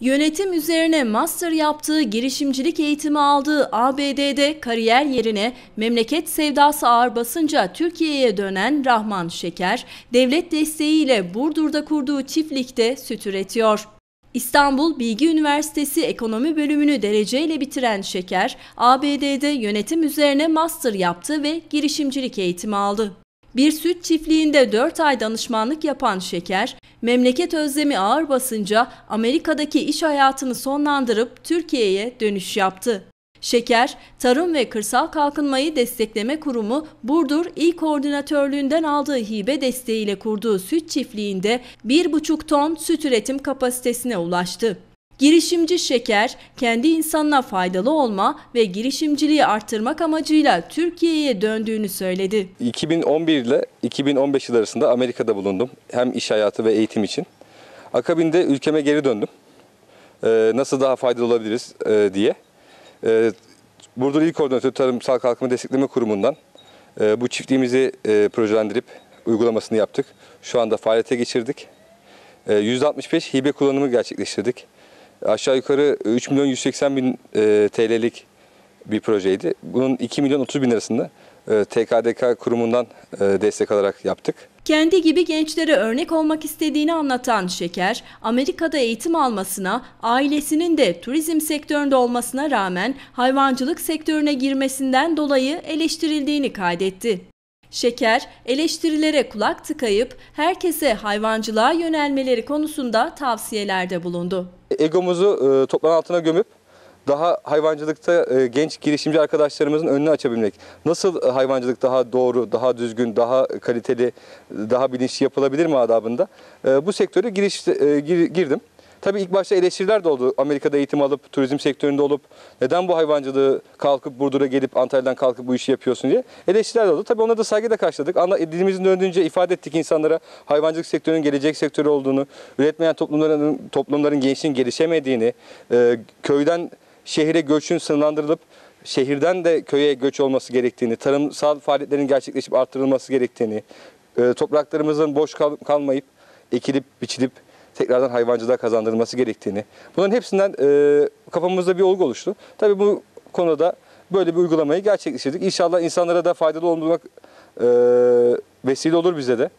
Yönetim üzerine master yaptığı girişimcilik eğitimi aldığı ABD'de kariyer yerine memleket sevdası ağır basınca Türkiye'ye dönen Rahman Şeker, devlet desteğiyle Burdur'da kurduğu çiftlikte süt üretiyor. İstanbul Bilgi Üniversitesi Ekonomi bölümünü dereceyle bitiren Şeker, ABD'de yönetim üzerine master yaptı ve girişimcilik eğitimi aldı. Bir süt çiftliğinde 4 ay danışmanlık yapan Şeker, Memleket özlemi ağır basınca Amerika'daki iş hayatını sonlandırıp Türkiye'ye dönüş yaptı. Şeker, Tarım ve Kırsal Kalkınmayı Destekleme Kurumu Burdur İl Koordinatörlüğünden aldığı hibe desteğiyle kurduğu süt çiftliğinde 1,5 ton süt üretim kapasitesine ulaştı. Girişimci şeker, kendi insanına faydalı olma ve girişimciliği arttırmak amacıyla Türkiye'ye döndüğünü söyledi. 2011 ile 2015 yıl arasında Amerika'da bulundum. Hem iş hayatı ve eğitim için. Akabinde ülkeme geri döndüm. Ee, nasıl daha faydalı olabiliriz e, diye. Ee, Burdur İl Koordinatörü Tarımsal Kalkınma Destekleme Kurumu'ndan e, bu çiftliğimizi e, projelendirip uygulamasını yaptık. Şu anda faaliyete geçirdik. 165 hibe kullanımı gerçekleştirdik aşağı yukarı 3 milyon 180 bin e, TL'lik bir projeydi. Bunun 2 milyon 30 bin arasında e, TKDK kurumundan e, destek alarak yaptık. Kendi gibi gençlere örnek olmak istediğini anlatan Şeker, Amerika'da eğitim almasına, ailesinin de turizm sektöründe olmasına rağmen hayvancılık sektörüne girmesinden dolayı eleştirildiğini kaydetti. Şeker, eleştirilere kulak tıkayıp herkese hayvancılığa yönelmeleri konusunda tavsiyelerde bulundu. Egomuzu e, toprağın altına gömüp daha hayvancılıkta e, genç girişimci arkadaşlarımızın önünü açabilmek. Nasıl e, hayvancılık daha doğru, daha düzgün, daha kaliteli, daha bilinçli yapılabilir mi adabında? E, bu sektöre giriş, e, gir, girdim. Tabii ilk başta eleştiriler de oldu. Amerika'da eğitim alıp, turizm sektöründe olup, neden bu hayvancılığı kalkıp Burdur'a gelip Antalya'dan kalkıp bu işi yapıyorsun diye eleştiriler de oldu. Tabii ona da saygı da karşıladık. Anla, dilimizin döndüğünce ifade ettik insanlara hayvancılık sektörünün gelecek sektörü olduğunu, üretmeyen toplumların, toplumların gençliğin gelişemediğini, e, köyden şehire göçün sınırlandırılıp şehirden de köye göç olması gerektiğini, tarımsal faaliyetlerin gerçekleşip artırılması gerektiğini, e, topraklarımızın boş kal kalmayıp, ekilip, biçilip, tekrardan hayvancılığa kazandırılması gerektiğini. Bunların hepsinden e, kafamızda bir olgu oluştu. Tabii bu konuda böyle bir uygulamayı gerçekleştirdik. İnşallah insanlara da faydalı olmak e, vesile olur bize de.